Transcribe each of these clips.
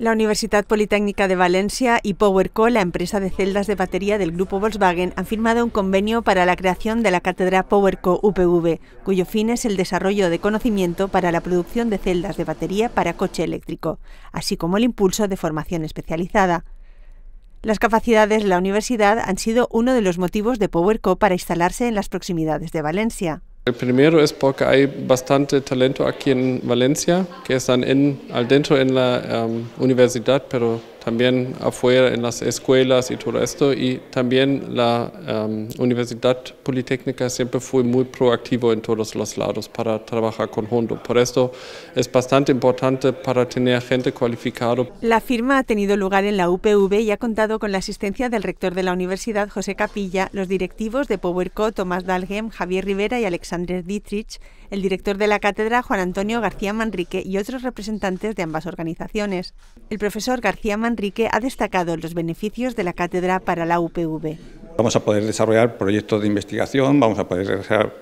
La Universidad Politécnica de Valencia y PowerCo, la empresa de celdas de batería del grupo Volkswagen, han firmado un convenio para la creación de la cátedra PowerCo UPV, cuyo fin es el desarrollo de conocimiento para la producción de celdas de batería para coche eléctrico, así como el impulso de formación especializada. Las capacidades de la universidad han sido uno de los motivos de PowerCo para instalarse en las proximidades de Valencia. El primero es porque hay bastante talento aquí en Valencia, que están en, al dentro en la um, universidad, pero también afuera en las escuelas y todo esto. Y también la em, Universidad Politécnica siempre fue muy proactivo en todos los lados para trabajar con Por esto es bastante importante para tener gente cualificada. La firma ha tenido lugar en la UPV y ha contado con la asistencia del rector de la universidad, José Capilla, los directivos de PowerCo, Tomás Dalgem, Javier Rivera y Alexander Dietrich, el director de la cátedra, Juan Antonio García Manrique, y otros representantes de ambas organizaciones. El profesor García Manrique Enrique ha destacado los beneficios de la cátedra para la UPV. Vamos a poder desarrollar proyectos de investigación, vamos a poder realizar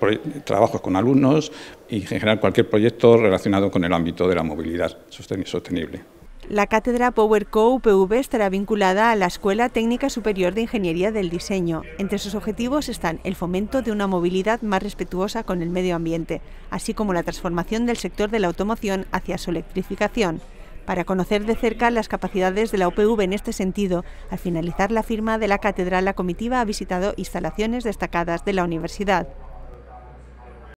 trabajos con alumnos y generar cualquier proyecto relacionado con el ámbito de la movilidad sostenible. La cátedra PowerCo UPV estará vinculada a la Escuela Técnica Superior de Ingeniería del Diseño. Entre sus objetivos están el fomento de una movilidad más respetuosa con el medio ambiente, así como la transformación del sector de la automoción hacia su electrificación para conocer de cerca las capacidades de la UPV en este sentido. Al finalizar la firma de la catedral, la comitiva ha visitado instalaciones destacadas de la universidad.